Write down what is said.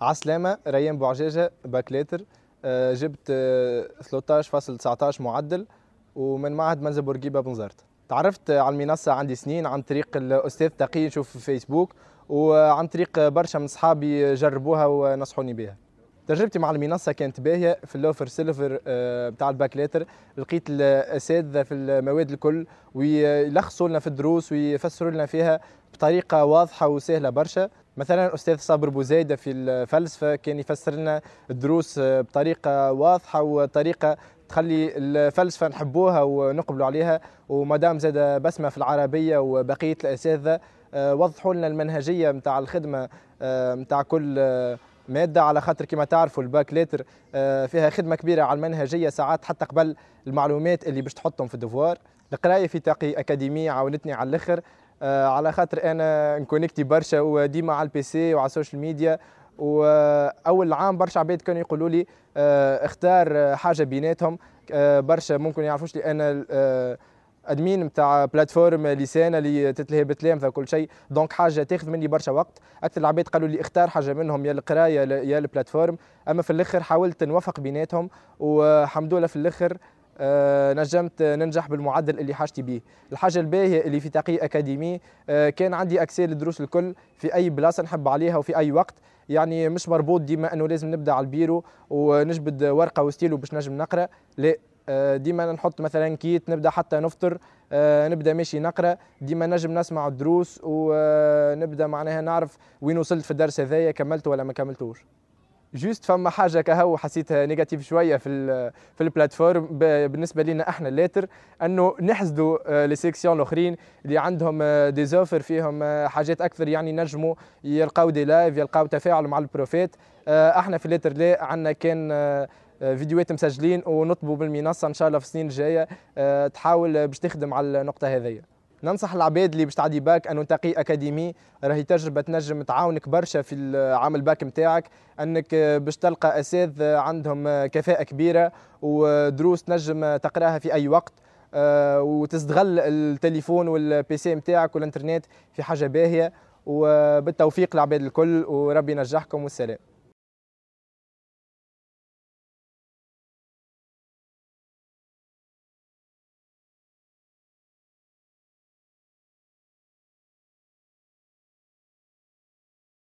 عسلامة ريان بوعجاجة باكليتر آه، جبت 13.19 آه، معدل ومن معهد منزل بورقيبة بنزرت تعرفت على المنصة عندي سنين عن طريق الأستاذ تقي نشوف في فيسبوك وعن طريق برشا من صحابي جربوها ونصحوني بها تجربتي مع المنصه كانت باهيه في اللوفر سيلفر آه، بتاع الباكليتر لقيت الاساتذه في المواد الكل ويلخصوا لنا في الدروس ويفسروا لنا فيها بطريقه واضحه وسهله برشا مثلا الاستاذ صابر بوزايده في الفلسفه كان يفسر لنا الدروس بطريقه واضحه وطريقه تخلي الفلسفه نحبوها ونقبلوا عليها ومدام زاد بسمه في العربيه وبقيه الاساتذه آه، وضحوا لنا المنهجيه نتاع الخدمه نتاع آه، كل ماده على خاطر كما تعرفوا الباك ليتر آه، فيها خدمه كبيره على المنهجيه ساعات حتى قبل المعلومات اللي باش تحطهم في الدفوار القرايه في تاقي اكاديميه عاونتني على الاخر آه، على خاطر انا نكونكتي برشا وديما على البي سي وعلى السوشيال ميديا واول عام برشا عباد كانوا يقولوا لي آه، اختار حاجه بيناتهم برشا ممكن يعرفوش لي انا ادمين نتاع بلاتفورم لسان اللي تتلهي بتلام كل شيء دونك حاجه تاخذ مني برشا وقت اكثر العباد قالوا لي اختار حاجه منهم يا القرايه يا البلاتفورم اما في الاخر حاولت نوفق بيناتهم والحمد لله في الاخر نجمت ننجح بالمعدل اللي حاجتي به الحاجه الباهيه اللي في تقي اكاديمي كان عندي اكسي للدروس الكل في اي بلاصه نحب عليها وفي اي وقت يعني مش مربوط ديما انه لازم نبدا على البيرو ونجبد ورقه وستيلو باش نجم نقرا لا آه، ديما نحط مثلا كيت نبدا حتى نفطر آه، نبدا ماشي نقرا ديما نجم نسمع الدروس ونبدا آه، معناها نعرف وين وصلت في الدرس هذايا كملت ولا ما كملتوش جوست فما حاجه كهو حسيتها نيجاتيف شويه في في البلاتفورم بالنسبه لنا احنا اللاتر انه نحسدوا لي سيكسيون الاخرين اللي عندهم دي زوفر فيهم حاجات اكثر يعني نجموا يلقاو دي لايف يلقاو تفاعل مع البروفيت احنا في اللاتر لا عندنا كان آه، فيديوهات مسجلين ونطلبوا بالمنصه ان شاء الله في السنين الجايه آه، تحاول باش تخدم على النقطه هذه ننصح العباد اللي باش تعدي باك انه تقي اكاديمي راهي تجربه تنجم تعاونك برشا في عام الباك نتاعك انك آه، باش تلقى اساتذه عندهم كفاءه كبيره ودروس تنجم تقراها في اي وقت وتستغل التليفون والبيسي متاعك نتاعك والانترنت في حاجه باهيه وبالتوفيق للعباد الكل وربي ينجحكم والسلام